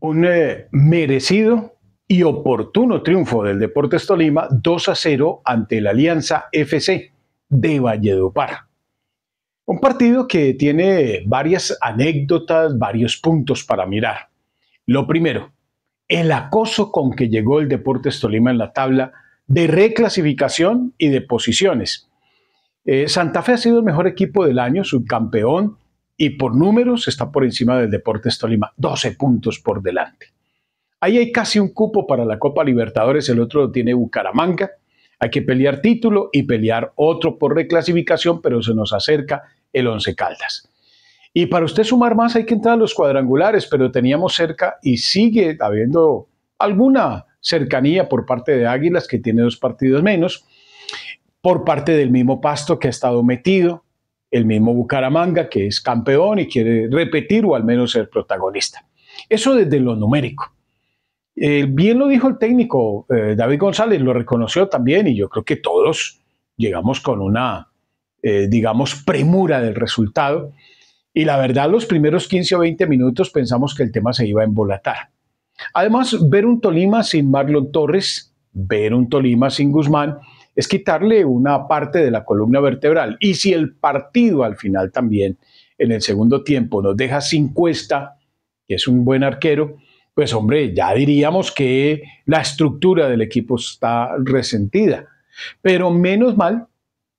un eh, merecido y oportuno triunfo del Deportes Tolima 2 a 0 ante la Alianza FC de Valledupar. Un partido que tiene varias anécdotas, varios puntos para mirar. Lo primero, el acoso con que llegó el Deportes Tolima en la tabla de reclasificación y de posiciones. Eh, Santa Fe ha sido el mejor equipo del año, subcampeón, y por números está por encima del Deportes Tolima, 12 puntos por delante. Ahí hay casi un cupo para la Copa Libertadores, el otro lo tiene Bucaramanga. Hay que pelear título y pelear otro por reclasificación, pero se nos acerca el Once Caldas. Y para usted sumar más hay que entrar a los cuadrangulares, pero teníamos cerca y sigue habiendo alguna cercanía por parte de Águilas, que tiene dos partidos menos, por parte del mismo Pasto que ha estado metido, el mismo Bucaramanga, que es campeón y quiere repetir o al menos ser protagonista. Eso desde lo numérico. Eh, bien lo dijo el técnico eh, David González, lo reconoció también y yo creo que todos llegamos con una, eh, digamos, premura del resultado. Y la verdad, los primeros 15 o 20 minutos pensamos que el tema se iba a embolatar. Además, ver un Tolima sin Marlon Torres, ver un Tolima sin Guzmán, es quitarle una parte de la columna vertebral. Y si el partido al final también, en el segundo tiempo, nos deja sin cuesta, que es un buen arquero, pues hombre, ya diríamos que la estructura del equipo está resentida. Pero menos mal,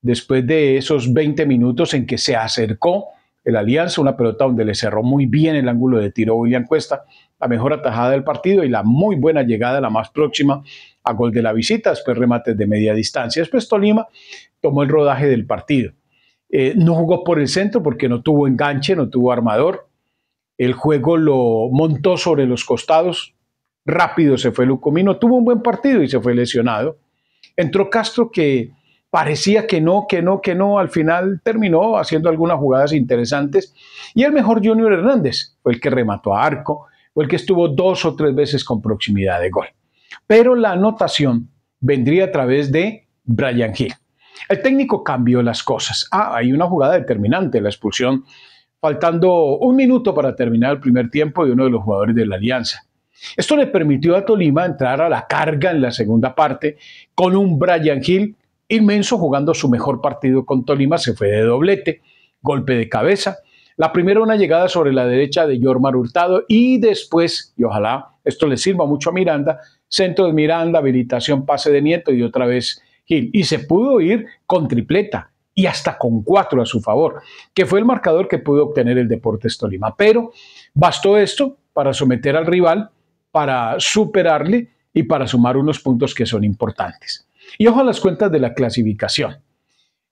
después de esos 20 minutos en que se acercó el Alianza, una pelota donde le cerró muy bien el ángulo de tiro William Cuesta, la mejor atajada del partido y la muy buena llegada, la más próxima gol de la visita, después remates de media distancia. Después Tolima tomó el rodaje del partido. Eh, no jugó por el centro porque no tuvo enganche, no tuvo armador. El juego lo montó sobre los costados. Rápido se fue Lucomino, tuvo un buen partido y se fue lesionado. Entró Castro que parecía que no, que no, que no. Al final terminó haciendo algunas jugadas interesantes. Y el mejor Junior Hernández fue el que remató a arco, fue el que estuvo dos o tres veces con proximidad de gol pero la anotación vendría a través de Brian Hill. El técnico cambió las cosas. Ah, hay una jugada determinante, la expulsión, faltando un minuto para terminar el primer tiempo de uno de los jugadores de la Alianza. Esto le permitió a Tolima entrar a la carga en la segunda parte con un Brian Hill inmenso jugando su mejor partido con Tolima. Se fue de doblete, golpe de cabeza. La primera una llegada sobre la derecha de Jormar Hurtado y después, y ojalá esto le sirva mucho a Miranda, centro de Miranda, habilitación pase de Nieto y otra vez Gil. Y se pudo ir con tripleta y hasta con cuatro a su favor, que fue el marcador que pudo obtener el Deportes Tolima. Pero bastó esto para someter al rival, para superarle y para sumar unos puntos que son importantes. Y ojo a las cuentas de la clasificación.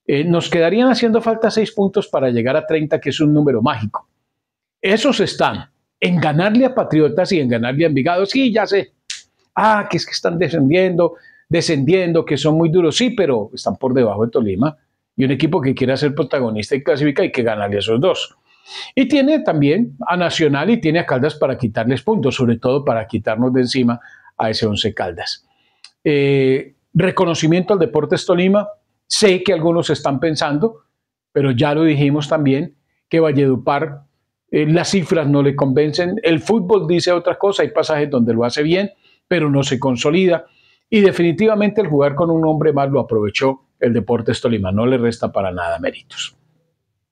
Eh, nos quedarían haciendo falta seis puntos para llegar a 30, que es un número mágico. Esos están en ganarle a Patriotas y en ganarle a Envigado. Sí, ya sé, ah, que es que están descendiendo, descendiendo, que son muy duros, sí, pero están por debajo de Tolima. Y un equipo que quiera ser protagonista y clasifica y que ganarle a esos dos. Y tiene también a Nacional y tiene a Caldas para quitarles puntos, sobre todo para quitarnos de encima a ese once Caldas. Eh, reconocimiento al Deportes Tolima, sé que algunos están pensando, pero ya lo dijimos también, que Valledupar, eh, las cifras no le convencen, el fútbol dice otra cosa, hay pasajes donde lo hace bien, pero no se consolida. Y definitivamente el jugar con un hombre más lo aprovechó el Deportes Tolima, no le resta para nada méritos.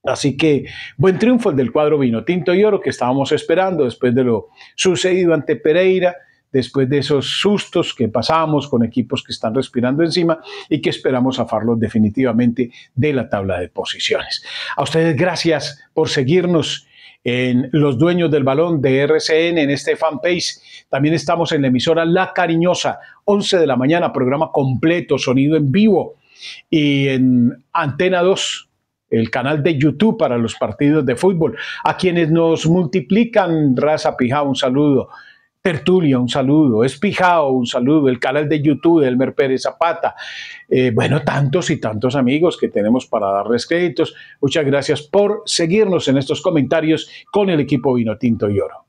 Así que buen triunfo el del cuadro vino tinto y oro que estábamos esperando después de lo sucedido ante Pereira, después de esos sustos que pasamos con equipos que están respirando encima y que esperamos zafarlos definitivamente de la tabla de posiciones. A ustedes gracias por seguirnos en Los Dueños del Balón de RCN, en este fanpage. También estamos en la emisora La Cariñosa, 11 de la mañana, programa completo, sonido en vivo. Y en Antena 2, el canal de YouTube para los partidos de fútbol. A quienes nos multiplican, Raza Pija, un saludo. Tertulia, un saludo. Espijao, un saludo. El canal de YouTube, Elmer Pérez Zapata. Eh, bueno, tantos y tantos amigos que tenemos para darles créditos. Muchas gracias por seguirnos en estos comentarios con el equipo Vino Tinto y Oro.